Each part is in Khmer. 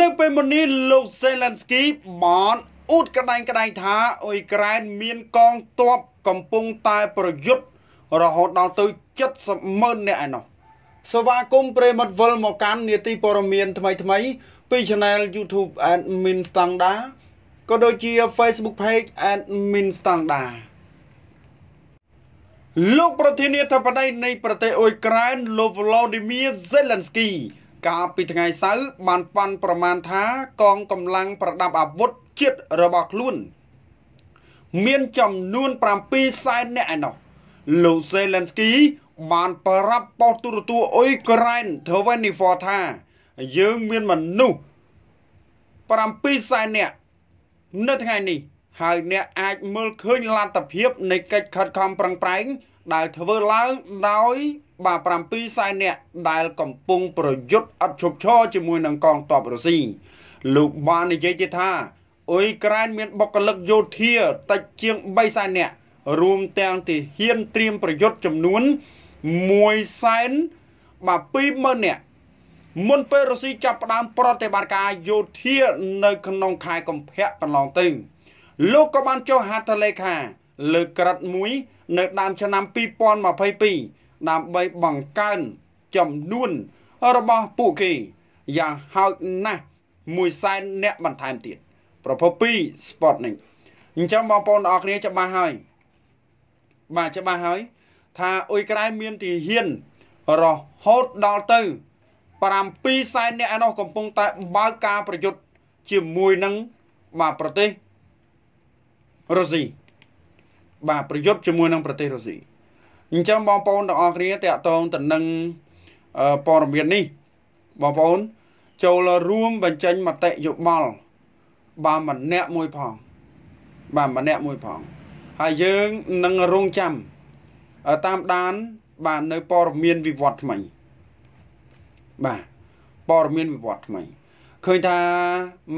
នៅពេលមុននេះលោកសេឡែនស្គី បានអួតក្តែងក្តែងថាអ៊ុយក្រែន មានកងទ័ពកំពុងតែប្រយុទ្ធរហូតដល់ទៅ70ម៉ឺននាក់ឯណោះសូវាគមប្រិមិត្តវិលមកកាន់នីតិព័រមានថ្មី ថ្មី ពី Channel YouTube Admin Standard ក៏ដូចជា Facebook Page Admin Standard លោកប្រធានាធិបតីនៃប្រទេសអ៊ុយក្រែនលោក Volodymyr Zelensky កាលពីថ្ងៃសៅរ៍បានប៉ាន់ប្រមាណថាកងកម្លាំងប្រដាប់អាវុធជាតិរបស់ខ្លួន មានចំនួន7សែននាក់ឯណោះលោក Zelensky បានប្រាប់ប៉ុស្តិ៍ទូរទស្សន៍អ៊ុយក្រែន24ថា យើងមានមនុស្ស7សែននាក់នៅថ្ងៃនេះ ហើយអ្នកអាចមើលឃើញលទ្ធភាព នៃកិច្ចខិតខំប្រឹងប្រែងដែលធ្វើឡើងដោយបាទ7សែននាក់ដែលកំពុងប្រយុទ្ធអត់ឈប់ឈរជាមួយនឹងកងទ័ពរុស្ស៊ីលោកបាននិយាយទៀតថាអ៊ុយក្រែនមានបុគ្គលិកយោធាតិចជាង3សែននាក់រួមទាំងទីហ៊ានត្រៀមប្រយុទ្ធចំនួន1សែនបាទ20000នាក់មុនពេលរុស្ស៊ីចាប់ផ្ដើមប្រតិបត្តិការយោធា នៅ ក្នុងខែកុម្ភៈកន្លងទៅលោកក៏បានចុះហត្ថលេខា លើក្រិតមួយ នៅដើមឆ្នាំ2022ដើម្បីបង្កើនចំនួនរបស់ពួកគេយ៉ាងហោចណាស់100,000អ្នកបន្ថែមទៀតប្រភព2 Sport នេះអញ្ចឹងបងប្អូនអរគ្នាច្បាស់ហើយបាទច្បាស់ហើយ ថាអ៊ុយក្រែនមានទីហ៊ានរហូតដល់ទៅ7សែនអ្នកឯនោះកំពុងតែបើកការប្រយុទ្ធជាមួយនឹងបាទប្រទេសរុស្ស៊ីបាទប្រយុទ្ធជាមួយនឹងប្រទេសរុស្ស៊ីអញ្ចឹងបងប្អូនទាំងអស់គ្នាតកតងទៅនឹងព័ត៌មាននេះបងប្អូនចូលរួមបញ្ចេញមតិយោបល់បានម្នាក់មួយផង បានម្នាក់មួយផង ហើយយើងនឹងរងចាំតាមដាន បាននៅព័ត៌មានវិវត្តថ្មី បាទព័ត៌មានវិវត្តថ្មីឃើញថា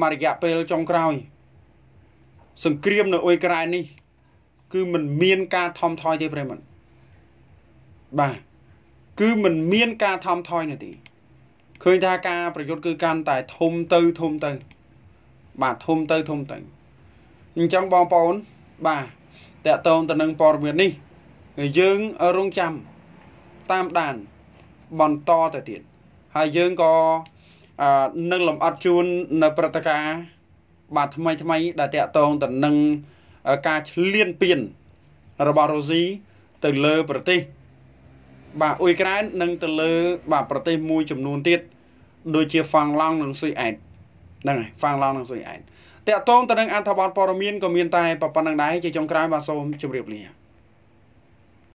មករយៈពេលចុងក្រោយ សង្គ្រាមនៅអ៊ុយក្រែននេះ គឺมันមានការថមថយទេប្រិមត្តបាទគឺมันមានការថមថយនោះទេឃើញថាការប្រយុទ្ធគឺកាន់តែធំទៅធំទៅបាទធំទៅធំទៅអញ្ចឹងបងប្អូនបាទតកតងទៅនឹងព័ត៌មាននេះយើងរងចាំតាមដានបន្តទៅទៀតហើយយើងក៏នឹងលំអិតជូននៅព្រឹត្តិការណ៍បាទថ្មីថ្មីដែលតកតងទៅនឹងការឆ្លៀនពៀនរបស់រុស្ស៊ីទៅលើប្រទេសបាទអ៊ុយក្រែននិងទៅលើ បាទប្រទេសមួយចំនួនទៀតដូចជាហ្វាំងឡង់និងស៊ុយអែតហ្នឹងហើយហ្វាំងឡង់និងស៊ុយអែតតកតងទៅនឹងអត្ថបទព័ត៌មានក៏មានតែប៉ុណ្្នឹងដែរជាចុងក្រោយបាទសូមជម្រាបលា